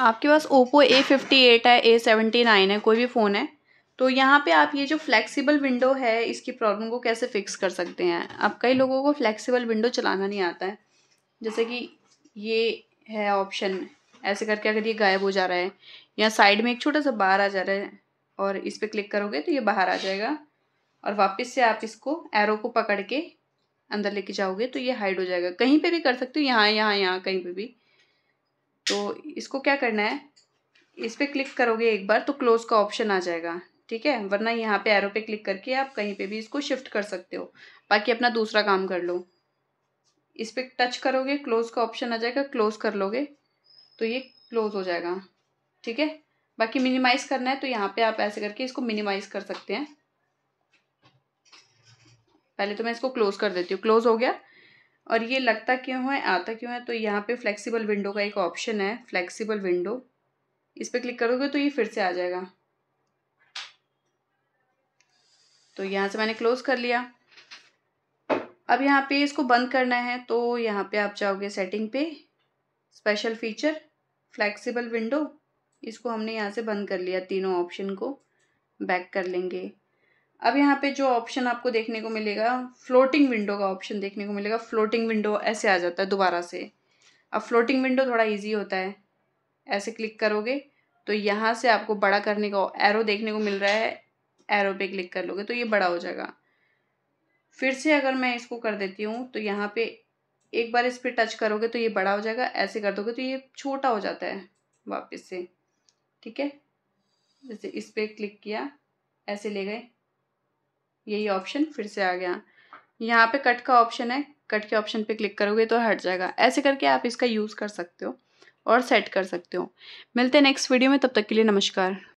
आपके पास Oppo A fifty eight है ए सेवेंटी नाइन है कोई भी फ़ोन है तो यहाँ पे आप ये जो फ्लेक्सिबल विंडो है इसकी प्रॉब्लम को कैसे फिक्स कर सकते हैं अब कई लोगों को फ्लेक्सिबल विंडो चलाना नहीं आता है जैसे कि ये है ऑप्शन ऐसे करके अगर ये गायब हो जा रहा है या साइड में एक छोटा सा बाहर आ जा रहा है और इस पर क्लिक करोगे तो ये बाहर आ जाएगा और वापस से आप इसको एरो को पकड़ के अंदर लेके जाओगे तो ये हाइड हो जाएगा कहीं पे भी कर सकते हो यहाँ यहाँ यहाँ कहीं पे भी तो इसको क्या करना है इस पर क्लिक करोगे एक बार तो क्लोज़ का ऑप्शन आ जाएगा ठीक है वरना यहाँ पे एरो पे क्लिक करके आप कहीं पे भी इसको शिफ्ट कर सकते हो बाकी अपना दूसरा काम कर लो इस पर टच करोगे क्लोज़ का ऑप्शन आ जाएगा क्लोज़ कर लोगे तो ये क्लोज़ हो जाएगा ठीक है बाकी मिनिमाइज़ करना है तो यहाँ पे आप ऐसे करके इसको मिनिमाइज़ कर सकते हैं पहले तो मैं इसको क्लोज़ कर देती हूँ क्लोज़ हो गया और ये लगता क्यों है आता क्यों है तो यहाँ पे फ्लेक्सिबल विंडो का एक ऑप्शन है फ्लेक्सिबल विंडो इस पर क्लिक करोगे तो ये फिर से आ जाएगा तो यहाँ से मैंने क्लोज़ कर लिया अब यहाँ पे इसको बंद करना है तो यहाँ पे आप जाओगे सेटिंग पे स्पेशल फीचर फ्लेक्सिबल विंडो इसको हमने यहाँ से बंद कर लिया तीनों ऑप्शन को बैक कर लेंगे अब यहाँ पे जो ऑप्शन आपको देखने को मिलेगा फ्लोटिंग विंडो का ऑप्शन देखने को मिलेगा फ्लोटिंग विंडो ऐसे आ जाता है दोबारा से अब फ्लोटिंग विंडो थोड़ा ईजी होता है ऐसे क्लिक करोगे तो यहाँ से आपको बड़ा करने का एरो देखने को मिल रहा है एरो पे क्लिक कर लोगे तो ये बड़ा हो जाएगा फिर से अगर मैं इसको कर देती हूँ तो यहाँ पे एक बार इस पर टच करोगे तो ये बड़ा हो जाएगा ऐसे कर दोगे तो ये छोटा हो जाता है वापस से ठीक है जैसे इस पर क्लिक किया ऐसे ले गए यही ऑप्शन फिर से आ गया यहाँ पे कट का ऑप्शन है कट के ऑप्शन पे क्लिक करोगे तो हट जाएगा ऐसे करके आप इसका यूज़ कर सकते हो और सेट कर सकते हो मिलते हैं नेक्स्ट वीडियो में तब तक के लिए नमस्कार